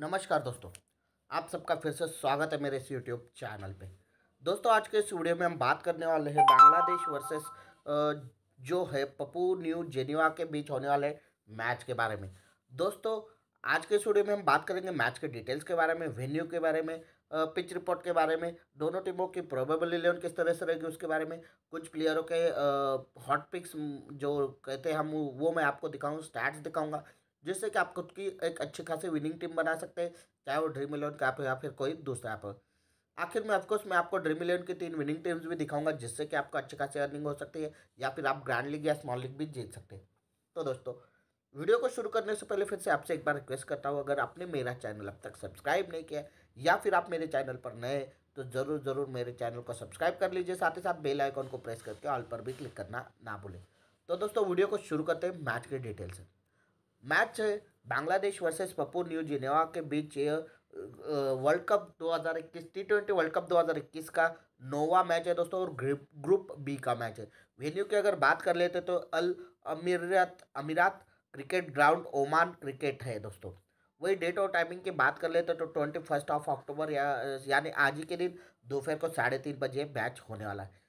नमस्कार दोस्तों आप सबका फिर से स्वागत है मेरे इस यूट्यूब चैनल पे दोस्तों आज के इस वीडियो में हम बात करने वाले हैं बांग्लादेश वर्सेस जो है पपू न्यू जेनिवा के बीच होने वाले मैच के बारे में दोस्तों आज के इस वीडियो में हम बात करेंगे मैच के डिटेल्स के बारे में वेन्यू के बारे में पिच रिपोर्ट के बारे में दोनों टीमों की प्रोबेबल इलेवन किस तरह से रहेगी उसके बारे में कुछ प्लेयरों के हॉट पिक्स जो कहते हैं हम वो मैं आपको दिखाऊँ स्टैट्स दिखाऊँगा जिससे कि आप खुद की एक अच्छी खासी विनिंग टीम बना सकते हैं चाहे वो ड्रीम इलेवन का ऐप हो या फिर कोई दूसरा ऐप हो आखिर में ऑफकोर्स मैं आपको ड्रीम इलेवन की तीन विनिंग टीम्स भी दिखाऊंगा जिससे कि आपको अच्छी खासी अर्निंग हो सकती है या फिर आप ग्रैंड लीग या स्मॉल लीग भी जीत सकते हैं तो दोस्तों वीडियो को शुरू करने से पहले फिर से आपसे एक बार रिक्वेस्ट करता हूँ अगर आपने मेरा चैनल अब तक सब्सक्राइब नहीं किया या फिर आप मेरे चैनल पर नए तो ज़रूर ज़रूर मेरे चैनल को सब्सक्राइब कर लीजिए साथ ही साथ बेल आइकॉन को प्रेस करके ऑल पर भी क्लिक करना ना भूलें तो दोस्तों वीडियो को शुरू करते हैं मैच की डिटेल से match Bangladesh versus Papua New Guinea के बीच world cup 2021 T twenty world cup 2021 का नोवा मैच है दोस्तों और ग्रुप ग्रुप बी का मैच है वेन्यू की अगर बात कर लेते तो अल अमीरात अमीरात क्रिकेट ग्राउंड ओमान क्रिकेट है दोस्तों वही डेट और टाइमिंग की बात कर लेते तो ट्वेंटी फर्स्ट ऑफ अक्टूबर या यानी आज ही के दिन दोपहर को साढ़े तीन बजे मैच होने वाला है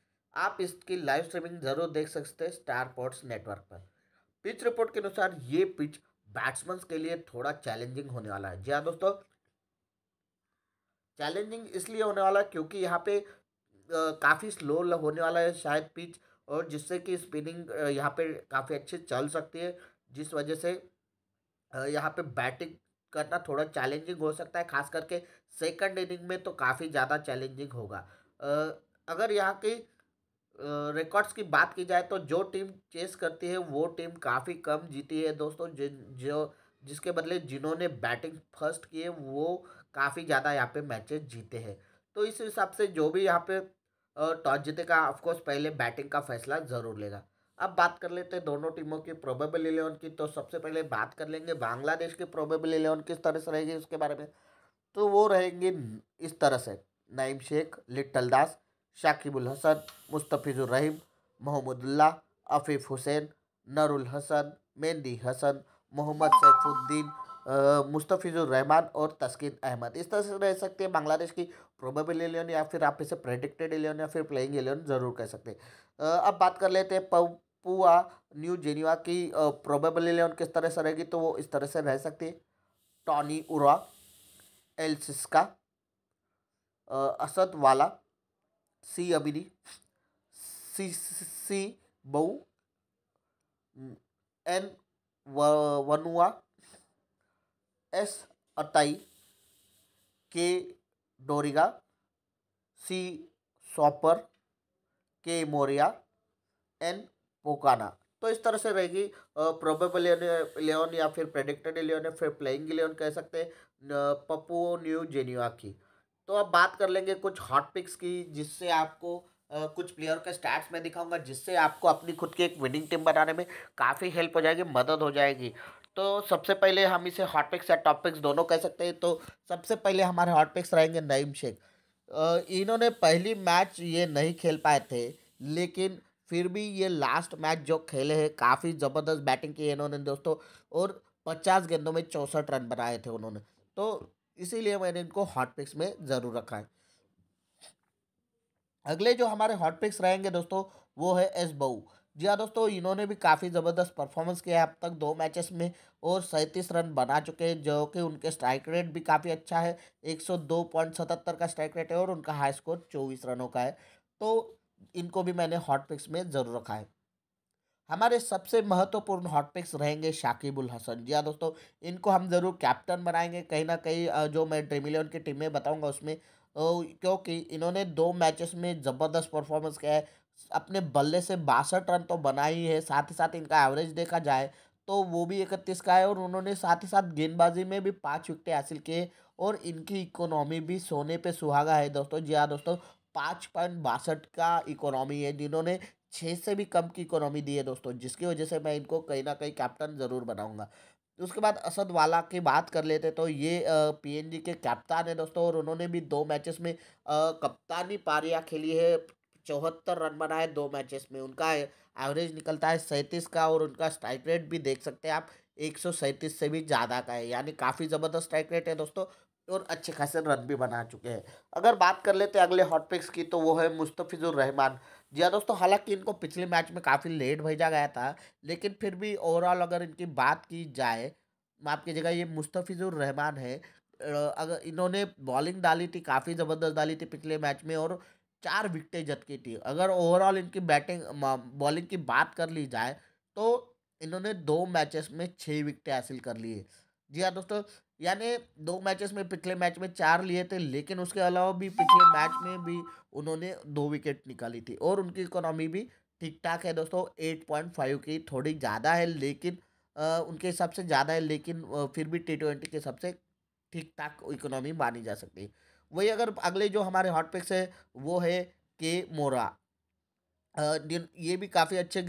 आप इसकी लाइव स्ट्रीमिंग जरूर देख सकते हैं स्टार स्पोर्ट्स नेटवर्क पर पिच रिपोर्ट के अनुसार ये पिच बैट्समैन के लिए थोड़ा चैलेंजिंग होने वाला है जी हाँ दोस्तों चैलेंजिंग इसलिए होने वाला है क्योंकि यहाँ पे काफ़ी स्लो होने वाला है शायद पिच और जिससे कि स्पिनिंग यहाँ पे काफ़ी अच्छे चल सकती है जिस वजह से यहाँ पे बैटिंग करना थोड़ा चैलेंजिंग हो सकता है खास करके सेकंड इनिंग में तो काफ़ी ज़्यादा चैलेंजिंग होगा अगर यहाँ की रिकॉर्ड्स की बात की जाए तो जो टीम चेस करती है वो टीम काफ़ी कम जीती है दोस्तों जिन जो जिसके बदले जिन्होंने बैटिंग फर्स्ट किए वो काफ़ी ज़्यादा यहाँ पे मैचेस जीते हैं तो इस हिसाब से जो भी यहाँ पे टॉस जीतेगा ऑफकोर्स पहले बैटिंग का फैसला ज़रूर लेगा अब बात कर लेते हैं दोनों टीमों की प्रोबेबल इलेवन की तो सबसे पहले बात कर लेंगे बांग्लादेश की प्रोबेबल इलेवन किस तरह से रहेगी उसके बारे में तो वो रहेंगी इस तरह से नईम शेख लिटल दास शाकिबुल हसन मुस्तफ़िज़ुर रहीम मोहम्मदुल्ला आफिफ हुसैन नरुल हसन मेहंदी हसन मोहम्मद सैफुद्दीन मुस्तफ़िज़ुर रहमान और तस्किन अहमद इस तरह से रह सकते हैं बांग्लादेश की प्रोबेबल एलियन या फिर आप इसे प्रेडिक्टेड एलियन या फिर प्लेइंग एलियन ज़रूर कह सकते हैं अब बात कर लेते हैं पपुआ न्यू जेनिवा की प्रोबेबल एलियन किस तरह से रहेगी तो वो इस तरह से रह सकती है टॉनी उरा एल्सिस्का असद वाला सी अबिनी सी सी बऊ एन वनुआ एस अताई के डोरिगा सी सॉपर के मोरिया एन पोकाना तो इस तरह से रहेगी प्रोबेबल इलेवन या फिर प्रेडिक्टेड इलेवन या फिर प्लेइंग इलेवन कह सकते हैं पप्पू न्यू जेनिया की तो अब बात कर लेंगे कुछ हॉट पिक्स की जिससे आपको कुछ प्लेयर का स्टैट्स मैं दिखाऊंगा जिससे आपको अपनी खुद की एक विनिंग टीम बनाने में काफ़ी हेल्प हो जाएगी मदद हो जाएगी तो सबसे पहले हम इसे हॉट पिक्स या टॉप पिक्स दोनों कह सकते हैं तो सबसे पहले हमारे हॉट पिक्स रहेंगे नईम शेख इन्होंने पहली मैच ये नहीं खेल पाए थे लेकिन फिर भी ये लास्ट मैच जो खेले हैं काफ़ी ज़बरदस्त बैटिंग की इन्होंने दोस्तों और पचास गेंदों में चौंसठ रन बनाए थे उन्होंने तो इसीलिए मैंने इनको हॉट पिक्स में ज़रूर रखा है अगले जो हमारे हॉट पिक्स रहेंगे दोस्तों वो है एस बऊ जी हाँ दोस्तों इन्होंने भी काफ़ी ज़बरदस्त परफॉर्मेंस किया है अब तक दो मैचेस में और सैंतीस रन बना चुके हैं जो कि उनके स्ट्राइक रेट भी काफ़ी अच्छा है एक सौ दो पॉइंट सतहत्तर का स्ट्राइक रेट है और उनका हाई स्कोर चौबीस रनों का है तो इनको भी मैंने हॉट पिक्स में ज़रूर रखा है हमारे सबसे महत्वपूर्ण हॉटपिक्स रहेंगे शाकिबुल हसन जी हाँ दोस्तों इनको हम ज़रूर कैप्टन बनाएंगे कहीं ना कहीं जो मैं ड्रीम इलेवन की टीम में बताऊंगा उसमें क्योंकि इन्होंने दो मैचेस में ज़बरदस्त परफॉर्मेंस किया है अपने बल्ले से बासठ रन तो बना ही है साथ ही साथ इनका एवरेज देखा जाए तो वो भी इकतीस का है और उन्होंने साथ ही साथ गेंदबाजी में भी पाँच विकटें हासिल किए और इनकी इकोनॉमी भी सोने पर सुहागा है दोस्तों जी हाँ दोस्तों पाँच पॉइंट बासठ का इकोनॉमी है जिन्होंने छः से भी कम की इकोनॉमी दी है दोस्तों जिसकी वजह से मैं इनको कहीं ना कहीं कैप्टन ज़रूर बनाऊंगा उसके बाद असद वाला की बात कर लेते तो ये पीएनजी के कैप्टन है दोस्तों और उन्होंने भी दो मैचेस में कप्तानी पारियाँ खेली है चौहत्तर रन बनाए दो मैचेस में उनका एवरेज निकलता है सैंतीस का और उनका स्ट्राइक रेट भी देख सकते हैं आप एक से भी ज़्यादा का है यानी काफ़ी ज़बरदस्त स्ट्राइक रेट है दोस्तों और अच्छे खासे रन भी बना चुके हैं अगर बात कर लेते हैं अगले हॉट पिक्स की तो वो है मुस्तफ़िजुर रहमान जी हाँ दोस्तों हालांकि इनको पिछले मैच में काफ़ी लेट भेजा गया था लेकिन फिर भी ओवरऑल अगर इनकी बात की जाए माप की जगह ये मुस्तफ़िज़ुर रहमान है अगर इन्होंने बॉलिंग डाली थी काफ़ी ज़बरदस्त डाली थी पिछले मैच में और चार विकटें जटकी थी अगर ओवरऑल इनकी बैटिंग बॉलिंग की बात कर ली जाए तो इन्होंने दो मैचेस में छः विकटें हासिल कर ली है जी हाँ दोस्तों यानी दो मैचेस में पिछले मैच में चार लिए थे लेकिन उसके अलावा भी पिछले मैच में भी उन्होंने दो विकेट निकाली थी और उनकी इकोनॉमी भी ठीक ठाक है दोस्तों एट पॉइंट फाइव की थोड़ी ज़्यादा है लेकिन आ, उनके हिसाब से ज़्यादा है लेकिन आ, फिर भी टी ट्वेंटी के हिसाब से ठीक ठाक इकोनॉमी मानी जा सकती है वही अगर अगले जो हमारे हॉट पिक्स है वो है के मोरा ये भी काफ़ी अच्छे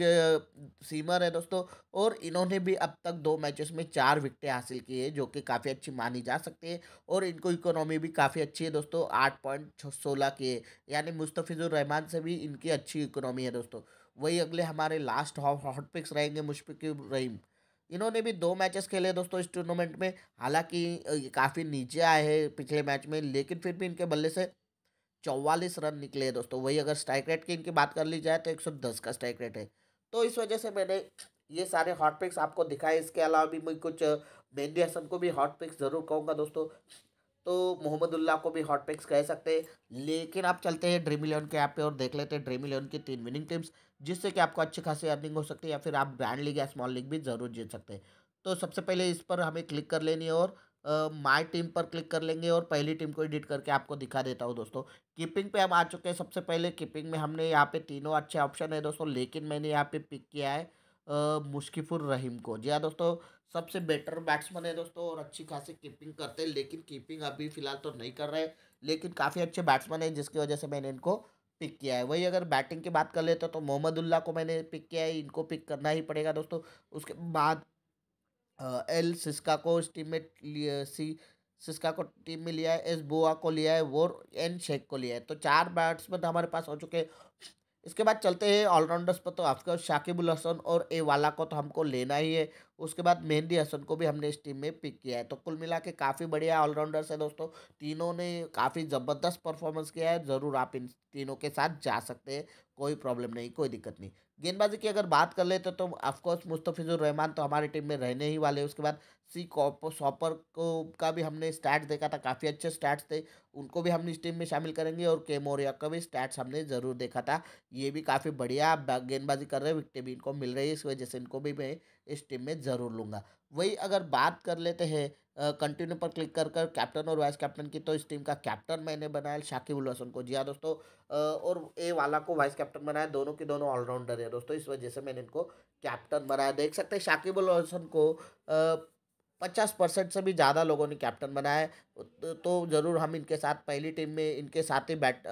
सीमर है दोस्तों और इन्होंने भी अब तक दो मैचेस में चार विकटें हासिल की है जो कि काफ़ी अच्छी मानी जा सकती है और इनको इकोनॉमी भी काफ़ी अच्छी है दोस्तों आठ पॉइंट सोलह की है यानी मुस्तफ़िज़ुर रहमान से भी इनकी अच्छी इकोनॉमी है दोस्तों वही अगले हमारे लास्ट हॉट पिक्स रहेंगे मुशफिक रहीम इन्होंने भी दो मैचेस खेले दोस्तों इस टूर्नामेंट में हालांकि काफ़ी नीचे आए हैं पिछले मैच में लेकिन फिर भी इनके बल्ले से चौवालीस रन निकले हैं दोस्तों वही अगर स्ट्राइक रेट की इनकी बात कर ली जाए तो एक सौ दस का स्ट्राइक रेट है तो इस वजह से मैंने ये सारे हॉट पिक्स आपको दिखाए इसके अलावा भी मैं कुछ मेहंदी हसन को भी हॉट पिक्स ज़रूर कहूँगा दोस्तों तो मोहम्मदुल्ला को भी हॉट पिक्स कह सकते हैं लेकिन आप चलते हैं ड्रीम इलेवन के ऐप पे और देख लेते हैं ड्रीम इलेवन की तीन विनिंग टीम्स जिससे कि आपको अच्छी खासी अर्निंग हो सकती है या फिर आप ब्रांड लीग या स्मॉल लीग भी ज़रूर जीत सकते हैं तो सबसे पहले इस पर हमें क्लिक कर लेनी है और माय टीम पर क्लिक कर लेंगे और पहली टीम को एडिट करके आपको दिखा देता हूँ दोस्तों कीपिंग पे हम आ चुके हैं सबसे पहले कीपिंग में हमने यहाँ पे तीनों अच्छे ऑप्शन है दोस्तों लेकिन मैंने यहाँ पे पिक किया है मुश्किफुर रहीम को जी हाँ दोस्तों सबसे बेटर बैट्समैन है दोस्तों और अच्छी खासी कीपिंग करते हैं लेकिन कीपिंग अभी फिलहाल तो नहीं कर रहे लेकिन काफ़ी अच्छे बैट्समैन हैं जिसकी वजह से मैंने इनको पिक किया है वही अगर बैटिंग की बात कर ले तो, तो मोहम्मदुल्ला को मैंने पिक किया है इनको पिक करना ही पड़ेगा दोस्तों उसके बाद एल सिस्का को इस टीम में सी सिस्का को टीम में लिया है एस बोआ को लिया है वो एन शेख को लिया है तो चार बैट्समैन हमारे पास हो चुके इसके बाद चलते हैं ऑलराउंडर्स पर तो आपके शाकिबुल हसन और ए वाला को तो हमको लेना ही है उसके बाद मेहंदी हसन को भी हमने इस टीम में पिक किया है तो कुल मिला के काफ़ी बढ़िया ऑलराउंडर्स है दोस्तों तीनों ने काफ़ी ज़बरदस्त परफॉर्मेंस किया है ज़रूर आप इन तीनों के साथ जा सकते हैं कोई प्रॉब्लम नहीं कोई दिक्कत नहीं गेंदबाजी की अगर बात कर लेते तो ऑफकोर्स तो मुस्तफ़िजुर रहमान तो हमारी टीम में रहने ही वाले उसके बाद सी कॉप सॉपर को का भी हमने स्टैट्स देखा था काफ़ी अच्छे स्टैट्स थे उनको भी हम इस टीम में शामिल करेंगे और के मोरिया का भी स्टैट्स हमने ज़रूर देखा था ये भी काफ़ी बढ़िया गेंदबाजी कर रहे हैं विकटें भी इनको मिल रही है इस वजह से इनको भी मैं इस टीम में ज़रूर लूँगा वही अगर बात कर लेते हैं कंटिन्यू पर क्लिक कर कर कैप्टन और वाइस कैप्टन की तो इस टीम का कैप्टन मैंने बनाया शाकिब हसन को जी हाँ दोस्तों और ए वाला को वाइस कैप्टन बनाया दोनों के दोनों ऑलराउंडर है दोस्तों इस वजह से मैंने इनको कैप्टन बनाया देख सकते हैं शाकिब उल हसन को पचास परसेंट से भी ज़्यादा लोगों ने कैप्टन बनाया तो, तो ज़रूर हम इनके साथ पहली टीम में इनके साथ ही बैट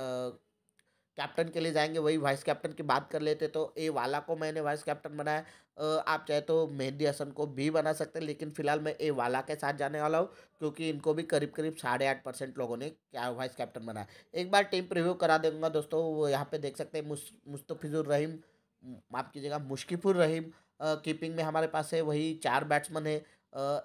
कैप्टन के लिए जाएंगे वही वाइस कैप्टन की बात कर लेते तो ए वाला को मैंने वाइस कैप्टन बनाया आप चाहे तो मेहंदी हसन को भी बना सकते हैं लेकिन फिलहाल मैं ए वाला के साथ जाने वाला हूँ क्योंकि इनको भी करीब करीब साढ़े आठ परसेंट लोगों ने क्या वाइस कैप्टन बनाया एक बार टीम प्रिव्यू करा दूंगा दोस्तों वो यहाँ पे देख सकते हैं मुस्तफिजुर रहीम माफ़ कीजिएगा मुश्किफुर रहीम कीपिंग में हमारे पास है वही चार बैट्समैन है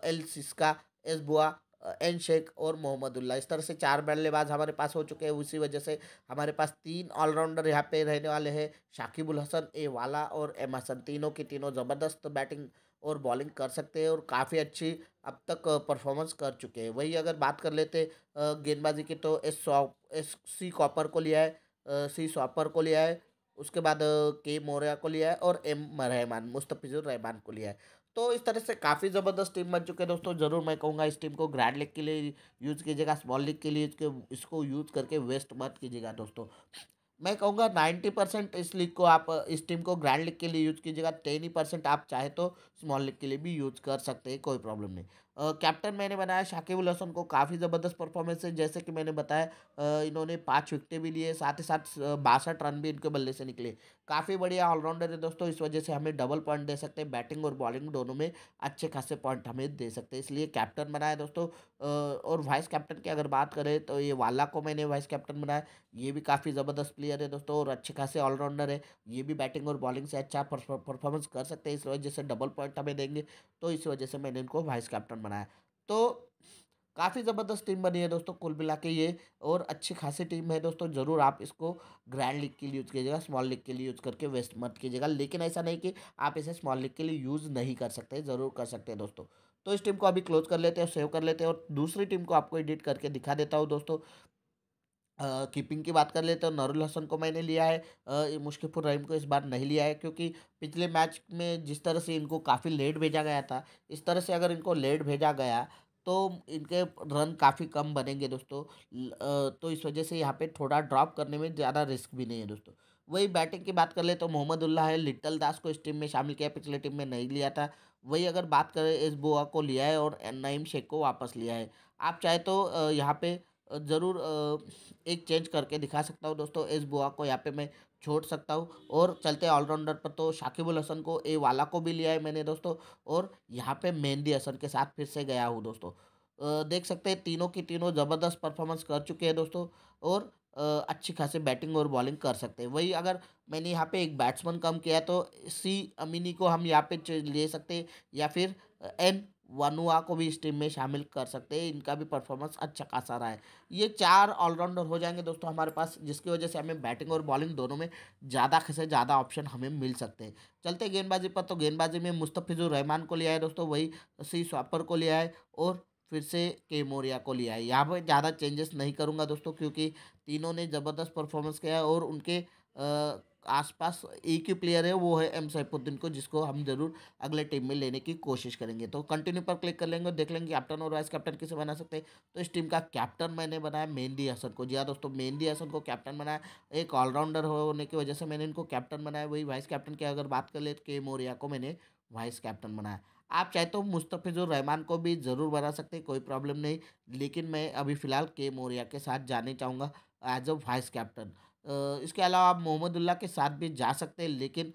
L Siaka S Bau N Sheikh और मोहम्मदुल्ला इस तरह से चार बल्लेबाज हमारे पास हो चुके हैं उसी वजह से हमारे पास तीन ऑलराउंडर यहाँ पे रहने वाले हैं शाकिबुल हसन ए वाला और एम हसन तीनों की तीनों ज़बरदस्त बैटिंग और बॉलिंग कर सकते हैं और काफ़ी अच्छी अब तक परफॉर्मेंस कर चुके हैं वही अगर बात कर लेते गेंदबाजी की तो एस सॉप एस सी कॉपर को लिया है सी सॉपर को लिया है उसके बाद के मौर्या को लिया है और एम रहमान मुस्तफ़िज़ुर रहमान को लिया है तो इस तरह से काफ़ी ज़बरदस्त टीम बन चुके हैं दोस्तों ज़रूर मैं कहूँगा इस टीम को ग्रैंड लीग के लिए यूज़ कीजिएगा स्मॉल लीग के लिए इसके इसको यूज़ करके वेस्ट मत कीजिएगा दोस्तों मैं कहूँगा नाइन्टी परसेंट इस लीग को आप इस टीम को ग्रैंड लीग के लिए यूज़ कीजिएगा टेन ही परसेंट आप चाहे तो स्मॉल लीग के लिए भी यूज़ कर सकते हैं कोई प्रॉब्लम नहीं कैप्टन मैंने बनाया शाकिब उल हसन को काफ़ी ज़बरदस्त परफॉर्मेंस है जैसे कि मैंने बताया इन्होंने पाँच विकटें भी लिए साथ ही साथ बासठ रन भी इनके बल्ले से निकले काफ़ी बढ़िया ऑलराउंडर है दोस्तों इस वजह से हमें डबल पॉइंट दे सकते हैं बैटिंग और बॉलिंग दोनों में अच्छे खासे पॉइंट हमें दे सकते हैं इसलिए कैप्टन बनाए दोस्तों और वाइस कैप्टन की अगर बात करें तो ये वाला को मैंने वाइस कैप्टन बनाया ये भी काफ़ी ज़बरदस्त प्लेयर है दोस्तों और अच्छे खासे ऑलराउंडर है ये भी बैटिंग और बॉलिंग से अच्छा परफॉर्मेंस कर सकते हैं इस वजह से डबल पॉइंट हमें देंगे तो इस वजह से मैंने इनको वाइस कैप्टन बनाया तो काफ़ी ज़बरदस्त टीम बनी है दोस्तों कुल मिला के ये और अच्छी खासी टीम है दोस्तों ज़रूर आप इसको ग्रैंड लीग के लिए यूज़ कीजिएगा स्मॉल लीग के लिए यूज़ करके वेस्ट मत कीजिएगा लेकिन ऐसा नहीं कि आप इसे स्मॉल लीग के लिए यूज़ नहीं कर सकते ज़रूर कर सकते हैं दोस्तों तो इस टीम को अभी क्लोज कर लेते हैं सेव कर लेते हैं और दूसरी टीम को आपको एडिट करके दिखा देता हूँ दोस्तों कीपिंग की बात कर लेते हैं नरुल हसन को मैंने लिया है मुश्किफुर रहीम को इस बार नहीं लिया है क्योंकि पिछले मैच में जिस तरह से इनको काफ़ी लेट भेजा गया था इस तरह से अगर इनको लेट भेजा गया तो इनके रन काफ़ी कम बनेंगे दोस्तों तो इस वजह से यहाँ पे थोड़ा ड्रॉप करने में ज़्यादा रिस्क भी नहीं है दोस्तों वही बैटिंग की बात कर ले तो मोहम्मद उल्ला है लिटल दास को इस टीम में शामिल किया पिछले टीम में नहीं लिया था वही अगर बात करें इस बुआ को लिया है और नईम शेख को वापस लिया है आप चाहे तो यहाँ पे ज़रूर एक चेंज करके दिखा सकता हूँ दोस्तों इस बुआ को यहाँ पे मैं छोड़ सकता हूँ और चलते ऑलराउंडर पर तो शाकिबुल हसन को ए वाला को भी लिया है मैंने दोस्तों और यहाँ पे मेहंदी हसन के साथ फिर से गया हूँ दोस्तों देख सकते हैं तीनों की तीनों ज़बरदस्त परफॉर्मेंस कर चुके हैं दोस्तों और अच्छी खासी बैटिंग और बॉलिंग कर सकते हैं वही अगर मैंने यहाँ पे एक बैट्समैन कम किया तो सी अमीनी को हम यहाँ पे ले सकते या फिर एन वनुआ को भी इस टीम में शामिल कर सकते हैं इनका भी परफॉर्मेंस अच्छा खासा रहा है ये चार ऑलराउंडर हो जाएंगे दोस्तों हमारे पास जिसकी वजह से हमें बैटिंग और बॉलिंग दोनों में ज़्यादा से ज़्यादा ऑप्शन हमें मिल सकते हैं चलते गेंदबाजी पर तो गेंदबाजी में मुस्तफ़िजुर रहमान को लिया है दोस्तों वही सी स्वापर को लिया है और फिर से के मोरिया को लिया है यहाँ पर ज़्यादा चेंजेस नहीं करूँगा दोस्तों क्योंकि तीनों ने ज़बरदस्त परफॉर्मेंस किया है और उनके आसपास एक ही प्लेयर है वो है एम सैफुद्दीन को जिसको हम जरूर अगले टीम में लेने की कोशिश करेंगे तो कंटिन्यू पर क्लिक कर लेंगे देख लेंगे कैप्टन और वाइस कैप्टन किसे बना सकते हैं तो इस टीम का कैप्टन मैंने बनाया मेहंदी हसन को जी हाँ दोस्तों मेहंदी हसन को कैप्टन बनाया एक ऑलराउंडर होने की वजह से मैंने इनको कैप्टन बनाया वही वाइस कैप्टन की अगर बात कर ले के तो मोरिया को मैंने वाइस कैप्टन बनाया आप चाहे तो मुस्तफ़िज़ुर रहमान को भी ज़रूर बना सकते हैं कोई प्रॉब्लम नहीं लेकिन मैं अभी फ़िलहाल के मोरिया के साथ जाने चाहूँगा एज अ वाइस कैप्टन इसके अलावा आप मोहम्मदुल्ला के साथ भी जा सकते हैं लेकिन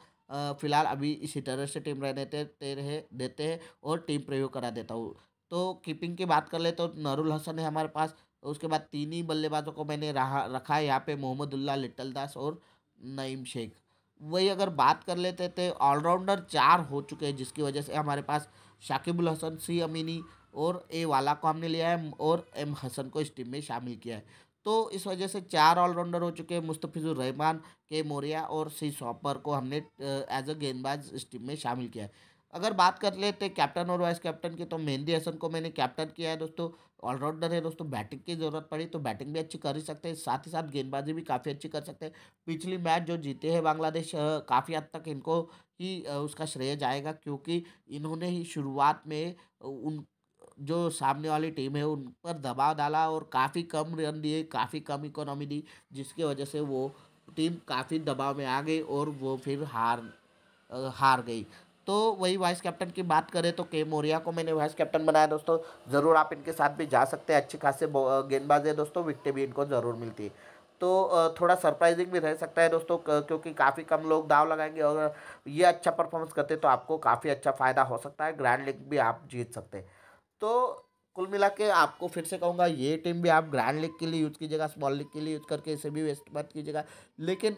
फिलहाल अभी इसी तरह से टीम रहने देते रहे देते हैं और टीम प्रयोग करा देता हूँ तो कीपिंग की बात कर ले तो नरुल हसन है हमारे पास उसके बाद तीन ही बल्लेबाजों को मैंने रहा रखा है यहाँ पे मोहम्मदुल्ला लिटल दास और नईम शेख वही अगर बात कर लेते थे ऑलराउंडर चार हो चुके हैं जिसकी वजह से हमारे पास शाकिबुल हसन सी अमीनी और ए वाला को हमने लिया है और एम हसन को इस टीम में शामिल किया है तो इस वजह से चार ऑलराउंडर हो चुके हैं मुस्तफ़िज़ुर रहमान के मोरिया और सी सॉपर को हमने एज अ गेंदबाज इस टीम में शामिल किया है अगर बात कर लेते कैप्टन और वाइस कैप्टन की तो मेहंदी हसन को मैंने कैप्टन किया है दोस्तों ऑलराउंडर है दोस्तों बैटिंग की ज़रूरत पड़ी तो बैटिंग भी अच्छी कर ही सकते हैं साथ ही साथ गेंदबाजी भी काफ़ी अच्छी कर सकते हैं पिछली मैच जो जीते हैं बांग्लादेश काफ़ी हद तक इनको ही उसका श्रेय जाएगा क्योंकि इन्होंने ही शुरुआत में उन जो सामने वाली टीम है उन पर दबाव डाला और काफ़ी कम रन दिए काफ़ी कम इकोनॉमी दी जिसकी वजह से वो टीम काफ़ी दबाव में आ गई और वो फिर हार हार गई तो वही वाइस कैप्टन की बात करें तो के मोरिया को मैंने वाइस कैप्टन बनाया दोस्तों ज़रूर आप इनके साथ भी जा सकते हैं अच्छे खासे गेंदबाज है दोस्तों विकटें भी इनको ज़रूर मिलती है तो थोड़ा सरप्राइजिंग भी रह सकता है दोस्तों क्योंकि काफ़ी कम लोग दाव लगाएंगे और ये अच्छा परफॉर्मेंस करते तो आपको काफ़ी अच्छा फ़ायदा हो सकता है ग्रैंड लीग भी आप जीत सकते हैं तो कुल मिला के आपको फिर से कहूँगा ये टीम भी आप ग्रैंड लीग के लिए यूज़ कीजिएगा स्मॉल लीग के लिए यूज़ करके इसे भी वेस्ट मत कीजिएगा लेकिन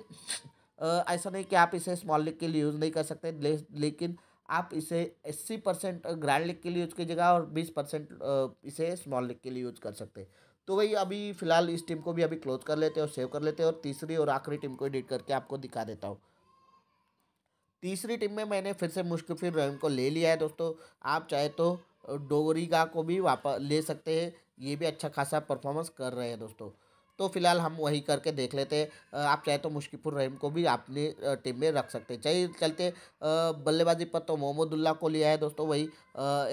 ऐसा नहीं कि आप इसे स्मॉल लीग के लिए यूज़ नहीं कर सकते ले, लेकिन आप इसे अस्सी परसेंट ग्रैंड लीग के लिए यूज़ कीजिएगा और बीस परसेंट इसे स्मॉल लीग के लिए यूज़ कर सकते तो वही अभी फ़िलहाल इस टीम को भी अभी क्लोज कर लेते हैं और सेव कर लेते हैं और तीसरी और आखिरी टीम को एडिट करके आपको दिखा देता हूँ तीसरी टीम में मैंने फिर से मुश्किल रहीम को ले लिया है दोस्तों आप चाहे तो डोगरीगा को भी वापस ले सकते हैं ये भी अच्छा खासा परफॉर्मेंस कर रहे हैं दोस्तों तो फिलहाल हम वही करके देख लेते हैं आप चाहे तो मुश्किफुर रहीम को भी अपनी टीम में रख सकते हैं चाहे चलते बल्लेबाजी पर तो मोहम्मदुल्ला को लिया है दोस्तों वही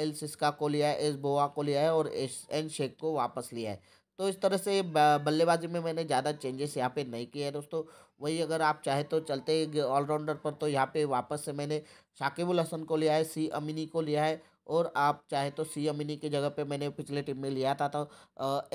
एल सिस्का को लिया है एस बोवा को लिया है और एस एन शेख को वापस लिया है तो इस तरह से बल्लेबाजी में मैंने ज़्यादा चेंजेस यहाँ पे नहीं किए हैं दोस्तों वही अगर आप चाहे तो चलते ऑलराउंडर पर तो यहाँ पे वापस से मैंने शाकिबुल हसन को लिया है सी अमिनी को लिया है और आप चाहे तो सी अमिनी की जगह पे मैंने पिछले टीम में लिया था तो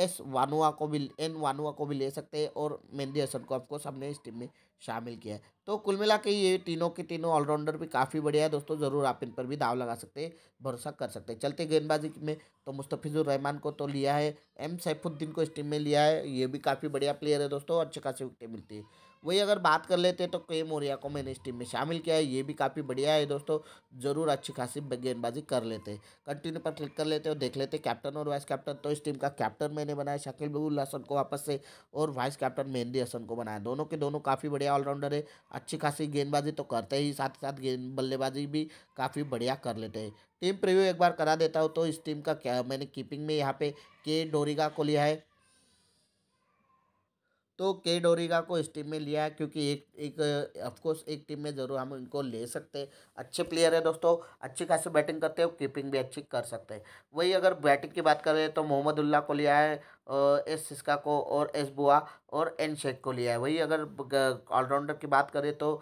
एस वानुआ को भी एन वानुआ को भी ले सकते हैं और मेहंदी हसन को आपको हमने इस टीम में शामिल किया है तो कुल मिला के ये तीनों के तीनों ऑलराउंडर भी काफ़ी बढ़िया है दोस्तों ज़रूर आप इन पर भी दाव लगा सकते हैं भरोसा कर सकते हैं चलते गेंदबाजी में तो मुस्तफ़िजुर रहमान को तो लिया है एम सैफुद्दीन को इस टीम में लिया है ये भी काफ़ी बढ़िया प्लेयर है दोस्तों अच्छे खासी विकटें मिलती है वही अगर बात कर लेते हैं तो के मोरिया को मैंने इस टीम में शामिल किया है ये भी काफ़ी बढ़िया है दोस्तों ज़रूर अच्छी खासी गेंदबाजी कर लेते हैं कंटिन्यू पर क्लिक कर लेते हैं और देख लेते हैं कैप्टन और वाइस कैप्टन तो इस टीम का कैप्टन मैंने बनाया शकील बबुल हसन को वापस से और वाइस कैप्टन मेहंदी हसन को बनाया दोनों के दोनों काफ़ी बढ़िया ऑलराउंडर है अच्छी खासी गेंदबाजी तो करते ही साथ ही साथ गेंद बल्लेबाजी भी काफ़ी बढ़िया कर लेते हैं टीम प्रिव्यू एक बार करा देता हूँ तो इस टीम का क्या मैंने कीपिंग में यहाँ पे के डोरिगा को लिया है तो के डोरीगा को इस टीम में लिया है क्योंकि एक एक ऑफकोर्स एक टीम में ज़रूर हम इनको ले सकते हैं अच्छे प्लेयर है दोस्तों अच्छी खासी बैटिंग करते हैं कीपिंग भी अच्छी कर सकते हैं वही अगर बैटिंग की बात करें तो मोहम्मदुल्ला को लिया है एस सिस्का को और एस बुआ और एन शेख को लिया है वही अगर ऑलराउंडर की बात करें तो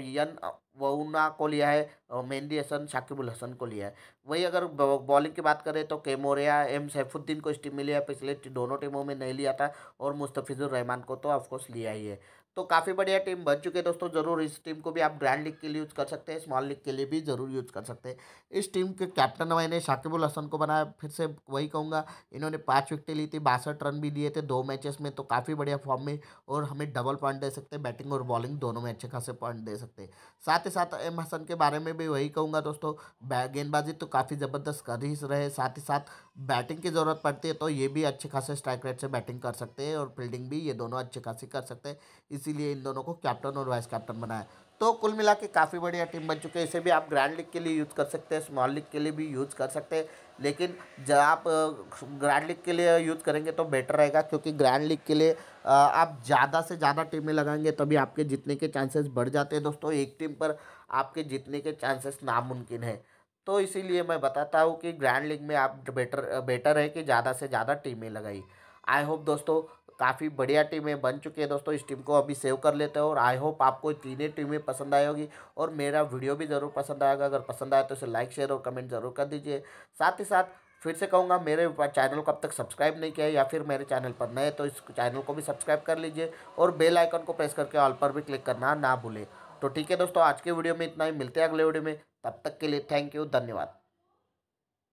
यन वउना को लिया है और मेहंदी हसन शाकिबुल हसन को लिया है वही अगर बॉलिंग की बात करें तो केमोरिया एम सैफुद्दीन को इस टीम में लिया पिछले दोनों टीमों में नहीं लिया था और मुस्तफ़िज़ुर रहमान को तो ऑफकोर्स लिया ही है तो काफ़ी बढ़िया टीम बन चुकी है दोस्तों ज़रूर इस टीम को भी आप ग्रैंड लीग के लिए यूज़ कर सकते हैं स्मॉल लीग के लिए भी ज़रूर यूज़ कर सकते हैं इस टीम के कैप्टन मैंने शाकिबुल हसन को बनाया फिर से वही कहूँगा इन्होंने पाँच विकटें ली थी बासठ रन भी दिए थे दो मैचेस में तो काफ़ी बढ़िया फॉर्म में और हमें डबल पॉइंट दे सकते हैं बैटिंग और बॉलिंग दोनों में अच्छे खासे पॉइंट दे सकते हैं साथ ही साथ एम हसन के बारे में भी वही कहूँगा दोस्तों गेंदबाजी तो काफ़ी ज़बरदस्त कर ही रहे साथ ही साथ बैटिंग की ज़रूरत पड़ती है तो ये भी अच्छे खासे स्ट्राइक रेट से बैटिंग कर सकते हैं और फील्डिंग भी ये दोनों अच्छे खासे कर सकते हैं इसीलिए इन दोनों को कैप्टन और वाइस कैप्टन बनाया तो कुल मिला के काफ़ी बढ़िया टीम बन चुकी है इसे भी आप ग्रैंड लीग के लिए यूज़ कर सकते हैं स्मॉल लीग के लिए भी यूज़ कर सकते हैं लेकिन जब आप ग्रैंड लीग के लिए यूज़ करेंगे तो बेटर रहेगा क्योंकि ग्रैंड लीग के लिए आप ज़्यादा से ज़्यादा टीमें लगाएंगे तभी आपके जीतने के चांसेस बढ़ जाते हैं दोस्तों एक टीम पर आपके जीतने के चांसेस नामुमकिन है तो इसीलिए मैं बताता हूँ कि ग्रैंड लीग में आप बेटर बेटर है कि ज़्यादा से ज़्यादा टीमें लगाई आई होप दोस्तों काफ़ी बढ़िया टीमें बन चुकी है दोस्तों इस टीम को अभी सेव कर लेते हो और आई होप आपको तीनों टीमें पसंद आई होगी और मेरा वीडियो भी ज़रूर पसंद आएगा अगर पसंद आए तो इसे लाइक शेयर और कमेंट ज़रूर कर दीजिए साथ ही साथ फिर से कहूँगा मेरे चैनल को अब तक सब्सक्राइब नहीं किया है या फिर मेरे चैनल पर नए तो इस चैनल को भी सब्सक्राइब कर लीजिए और बेल आइकन को प्रेस करके ऑल पर भी क्लिक करना ना भूलें तो ठीक है दोस्तों आज के वीडियो में इतना ही मिलते हैं अगले वीडियो में तब तक के लिए थैंक यू धन्यवाद